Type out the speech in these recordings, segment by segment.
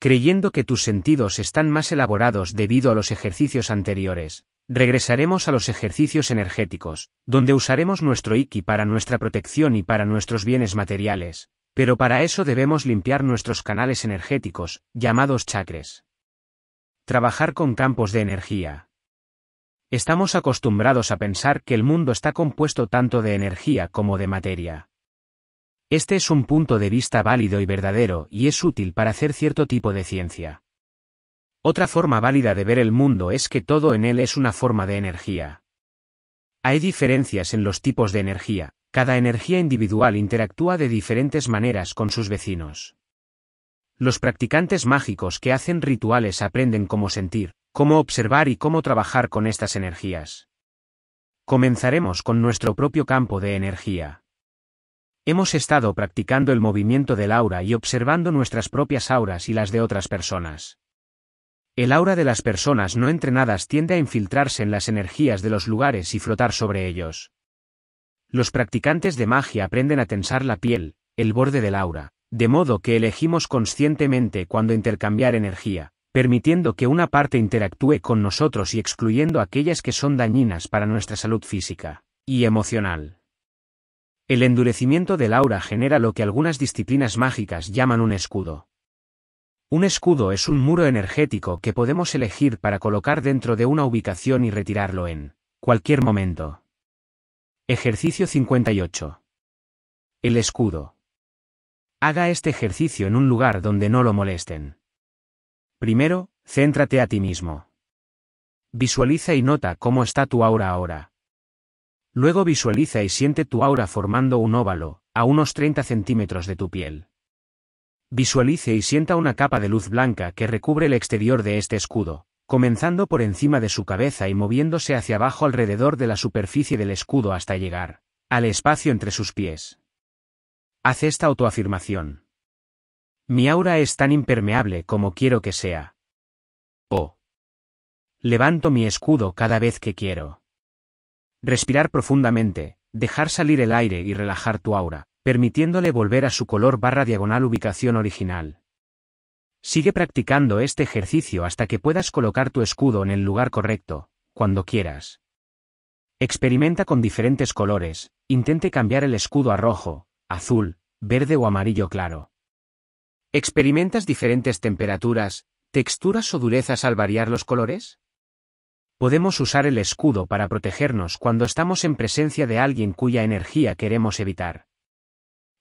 Creyendo que tus sentidos están más elaborados debido a los ejercicios anteriores, regresaremos a los ejercicios energéticos, donde usaremos nuestro Iki para nuestra protección y para nuestros bienes materiales, pero para eso debemos limpiar nuestros canales energéticos, llamados chakras. Trabajar con campos de energía. Estamos acostumbrados a pensar que el mundo está compuesto tanto de energía como de materia. Este es un punto de vista válido y verdadero y es útil para hacer cierto tipo de ciencia. Otra forma válida de ver el mundo es que todo en él es una forma de energía. Hay diferencias en los tipos de energía, cada energía individual interactúa de diferentes maneras con sus vecinos. Los practicantes mágicos que hacen rituales aprenden cómo sentir, cómo observar y cómo trabajar con estas energías. Comenzaremos con nuestro propio campo de energía. Hemos estado practicando el movimiento del aura y observando nuestras propias auras y las de otras personas. El aura de las personas no entrenadas tiende a infiltrarse en las energías de los lugares y flotar sobre ellos. Los practicantes de magia aprenden a tensar la piel, el borde del aura, de modo que elegimos conscientemente cuando intercambiar energía, permitiendo que una parte interactúe con nosotros y excluyendo aquellas que son dañinas para nuestra salud física y emocional. El endurecimiento del aura genera lo que algunas disciplinas mágicas llaman un escudo. Un escudo es un muro energético que podemos elegir para colocar dentro de una ubicación y retirarlo en cualquier momento. Ejercicio 58. El escudo. Haga este ejercicio en un lugar donde no lo molesten. Primero, céntrate a ti mismo. Visualiza y nota cómo está tu aura ahora, Luego visualiza y siente tu aura formando un óvalo, a unos 30 centímetros de tu piel. Visualice y sienta una capa de luz blanca que recubre el exterior de este escudo, comenzando por encima de su cabeza y moviéndose hacia abajo alrededor de la superficie del escudo hasta llegar al espacio entre sus pies. Haz esta autoafirmación. Mi aura es tan impermeable como quiero que sea. O. Oh. Levanto mi escudo cada vez que quiero. Respirar profundamente, dejar salir el aire y relajar tu aura, permitiéndole volver a su color barra diagonal ubicación original. Sigue practicando este ejercicio hasta que puedas colocar tu escudo en el lugar correcto, cuando quieras. Experimenta con diferentes colores, intente cambiar el escudo a rojo, azul, verde o amarillo claro. ¿Experimentas diferentes temperaturas, texturas o durezas al variar los colores? Podemos usar el escudo para protegernos cuando estamos en presencia de alguien cuya energía queremos evitar.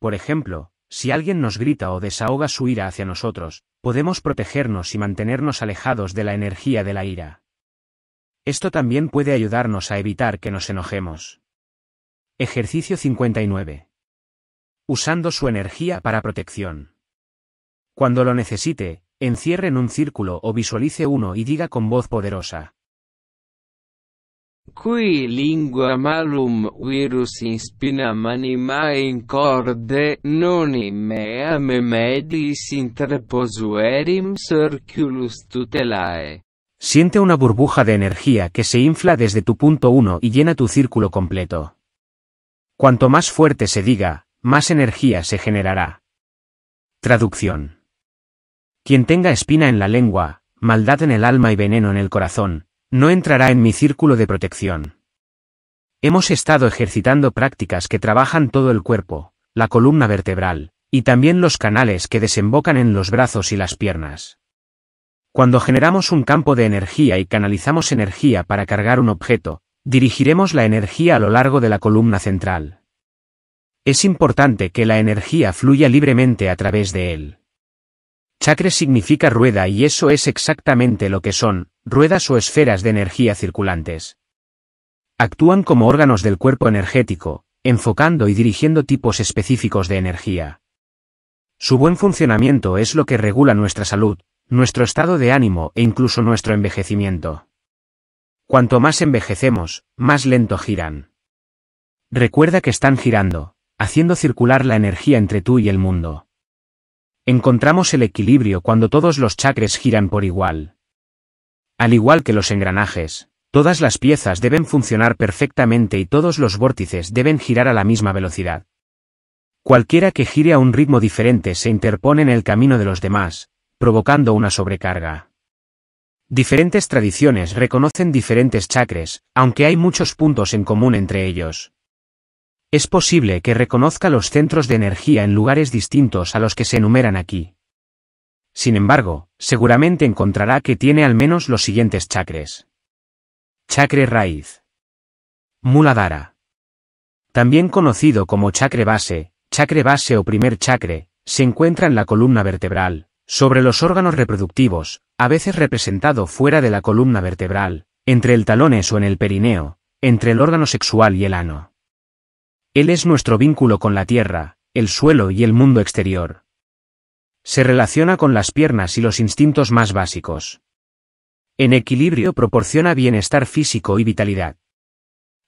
Por ejemplo, si alguien nos grita o desahoga su ira hacia nosotros, podemos protegernos y mantenernos alejados de la energía de la ira. Esto también puede ayudarnos a evitar que nos enojemos. Ejercicio 59. Usando su energía para protección. Cuando lo necesite, encierre en un círculo o visualice uno y diga con voz poderosa, Qui lingua malum virus in spina manima in corde non in mea interposuerim circulus tutelae. Siente una burbuja de energía que se infla desde tu punto 1 y llena tu círculo completo. Cuanto más fuerte se diga, más energía se generará. Traducción. Quien tenga espina en la lengua, maldad en el alma y veneno en el corazón, no entrará en mi círculo de protección. Hemos estado ejercitando prácticas que trabajan todo el cuerpo, la columna vertebral, y también los canales que desembocan en los brazos y las piernas. Cuando generamos un campo de energía y canalizamos energía para cargar un objeto, dirigiremos la energía a lo largo de la columna central. Es importante que la energía fluya libremente a través de él. Chakra significa rueda y eso es exactamente lo que son, ruedas o esferas de energía circulantes. Actúan como órganos del cuerpo energético, enfocando y dirigiendo tipos específicos de energía. Su buen funcionamiento es lo que regula nuestra salud, nuestro estado de ánimo e incluso nuestro envejecimiento. Cuanto más envejecemos, más lento giran. Recuerda que están girando, haciendo circular la energía entre tú y el mundo encontramos el equilibrio cuando todos los chakras giran por igual. Al igual que los engranajes, todas las piezas deben funcionar perfectamente y todos los vórtices deben girar a la misma velocidad. Cualquiera que gire a un ritmo diferente se interpone en el camino de los demás, provocando una sobrecarga. Diferentes tradiciones reconocen diferentes chakras, aunque hay muchos puntos en común entre ellos. Es posible que reconozca los centros de energía en lugares distintos a los que se enumeran aquí. Sin embargo, seguramente encontrará que tiene al menos los siguientes chakres. Chakre raíz. Muladhara. También conocido como chakre base, chakre base o primer chakre, se encuentra en la columna vertebral, sobre los órganos reproductivos, a veces representado fuera de la columna vertebral, entre el talones o en el perineo, entre el órgano sexual y el ano. Él es nuestro vínculo con la tierra, el suelo y el mundo exterior. Se relaciona con las piernas y los instintos más básicos. En equilibrio proporciona bienestar físico y vitalidad.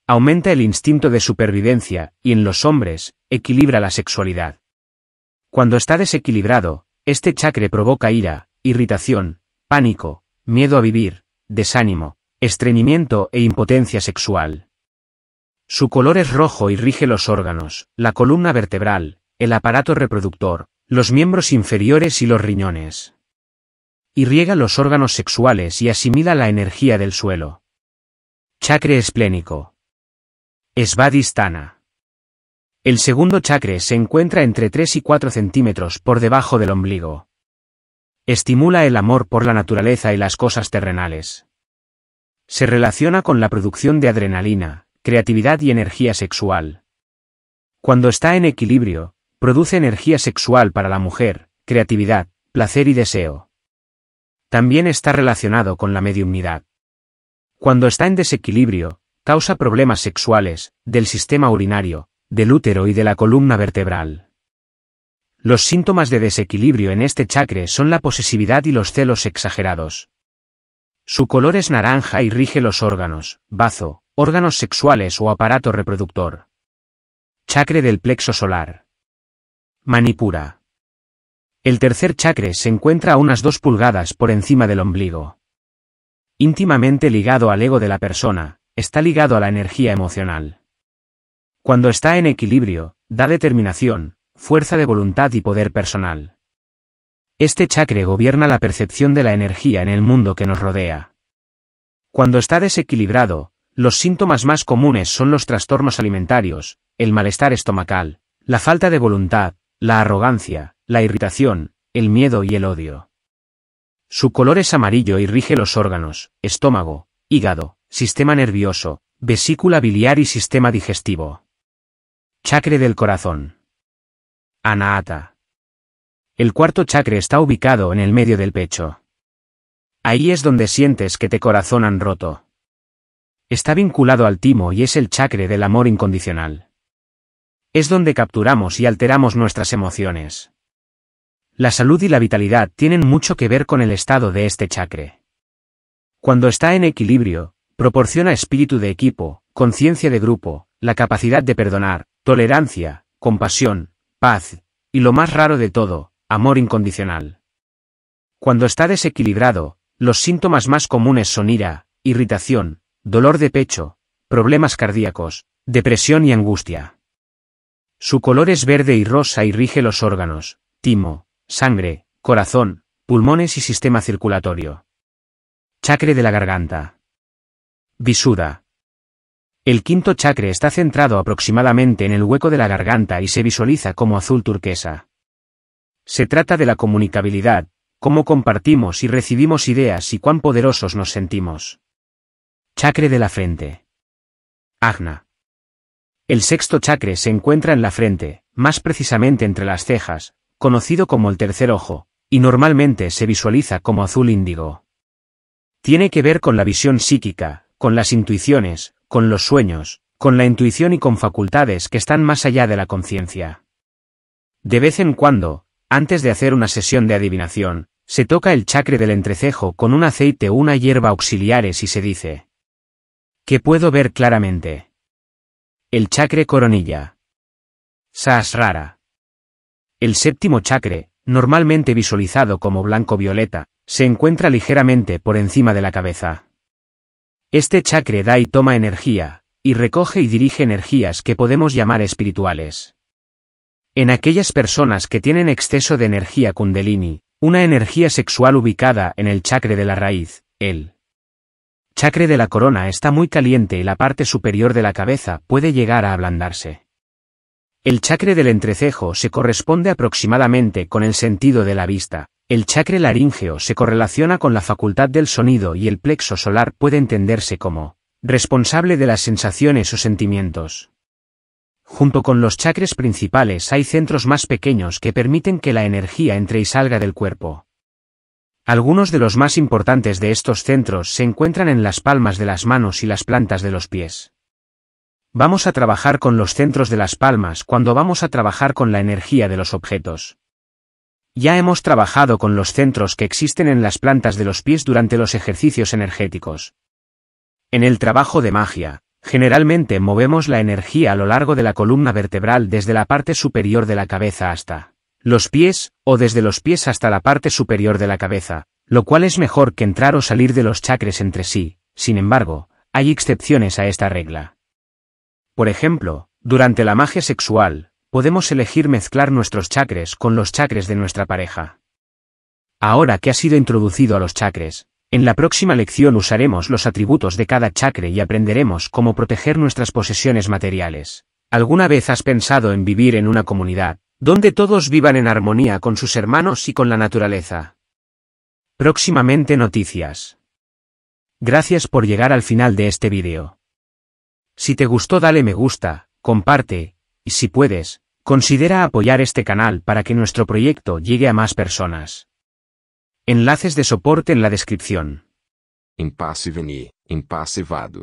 Aumenta el instinto de supervivencia, y en los hombres, equilibra la sexualidad. Cuando está desequilibrado, este chakra provoca ira, irritación, pánico, miedo a vivir, desánimo, estreñimiento e impotencia sexual. Su color es rojo y rige los órganos, la columna vertebral, el aparato reproductor, los miembros inferiores y los riñones. riega los órganos sexuales y asimila la energía del suelo. Chakra esplénico. Esvadistana. El segundo chakra se encuentra entre 3 y 4 centímetros por debajo del ombligo. Estimula el amor por la naturaleza y las cosas terrenales. Se relaciona con la producción de adrenalina, creatividad y energía sexual. Cuando está en equilibrio, produce energía sexual para la mujer, creatividad, placer y deseo. También está relacionado con la mediumnidad. Cuando está en desequilibrio, causa problemas sexuales, del sistema urinario, del útero y de la columna vertebral. Los síntomas de desequilibrio en este chakra son la posesividad y los celos exagerados. Su color es naranja y rige los órganos, bazo, órganos sexuales o aparato reproductor. Chakra del plexo solar. Manipura. El tercer chakra se encuentra a unas dos pulgadas por encima del ombligo. Íntimamente ligado al ego de la persona, está ligado a la energía emocional. Cuando está en equilibrio, da determinación, fuerza de voluntad y poder personal. Este chacre gobierna la percepción de la energía en el mundo que nos rodea. Cuando está desequilibrado, los síntomas más comunes son los trastornos alimentarios, el malestar estomacal, la falta de voluntad, la arrogancia, la irritación, el miedo y el odio. Su color es amarillo y rige los órganos, estómago, hígado, sistema nervioso, vesícula biliar y sistema digestivo. Chacre del corazón. Anahata. El cuarto chacre está ubicado en el medio del pecho. Ahí es donde sientes que te corazón han roto. Está vinculado al timo y es el chakra del amor incondicional. Es donde capturamos y alteramos nuestras emociones. La salud y la vitalidad tienen mucho que ver con el estado de este chakra. Cuando está en equilibrio, proporciona espíritu de equipo, conciencia de grupo, la capacidad de perdonar, tolerancia, compasión, paz, y lo más raro de todo, amor incondicional. Cuando está desequilibrado, los síntomas más comunes son ira, irritación, dolor de pecho, problemas cardíacos, depresión y angustia. Su color es verde y rosa y rige los órganos, timo, sangre, corazón, pulmones y sistema circulatorio. Chacre de la garganta. Visuda. El quinto chacre está centrado aproximadamente en el hueco de la garganta y se visualiza como azul turquesa. Se trata de la comunicabilidad, cómo compartimos y recibimos ideas y cuán poderosos nos sentimos chakra de la frente. Agna. El sexto chacre se encuentra en la frente, más precisamente entre las cejas, conocido como el tercer ojo, y normalmente se visualiza como azul índigo. Tiene que ver con la visión psíquica, con las intuiciones, con los sueños, con la intuición y con facultades que están más allá de la conciencia. De vez en cuando, antes de hacer una sesión de adivinación, se toca el chacre del entrecejo con un aceite o una hierba auxiliares y se dice, que puedo ver claramente. El chakra coronilla. rara. El séptimo chakra, normalmente visualizado como blanco-violeta, se encuentra ligeramente por encima de la cabeza. Este chakra da y toma energía, y recoge y dirige energías que podemos llamar espirituales. En aquellas personas que tienen exceso de energía kundalini, una energía sexual ubicada en el chakra de la raíz, el chacre de la corona está muy caliente y la parte superior de la cabeza puede llegar a ablandarse. El chacre del entrecejo se corresponde aproximadamente con el sentido de la vista, el chacre laríngeo se correlaciona con la facultad del sonido y el plexo solar puede entenderse como responsable de las sensaciones o sentimientos. Junto con los chacres principales hay centros más pequeños que permiten que la energía entre y salga del cuerpo. Algunos de los más importantes de estos centros se encuentran en las palmas de las manos y las plantas de los pies. Vamos a trabajar con los centros de las palmas cuando vamos a trabajar con la energía de los objetos. Ya hemos trabajado con los centros que existen en las plantas de los pies durante los ejercicios energéticos. En el trabajo de magia, generalmente movemos la energía a lo largo de la columna vertebral desde la parte superior de la cabeza hasta los pies, o desde los pies hasta la parte superior de la cabeza, lo cual es mejor que entrar o salir de los chakras entre sí, sin embargo, hay excepciones a esta regla. Por ejemplo, durante la magia sexual, podemos elegir mezclar nuestros chakras con los chakras de nuestra pareja. Ahora que ha sido introducido a los chakres, en la próxima lección usaremos los atributos de cada chakra y aprenderemos cómo proteger nuestras posesiones materiales. ¿Alguna vez has pensado en vivir en una comunidad, donde todos vivan en armonía con sus hermanos y con la naturaleza. Próximamente noticias. Gracias por llegar al final de este vídeo. Si te gustó dale me gusta, comparte, y si puedes, considera apoyar este canal para que nuestro proyecto llegue a más personas. Enlaces de soporte en la descripción. Impasse impasse vado.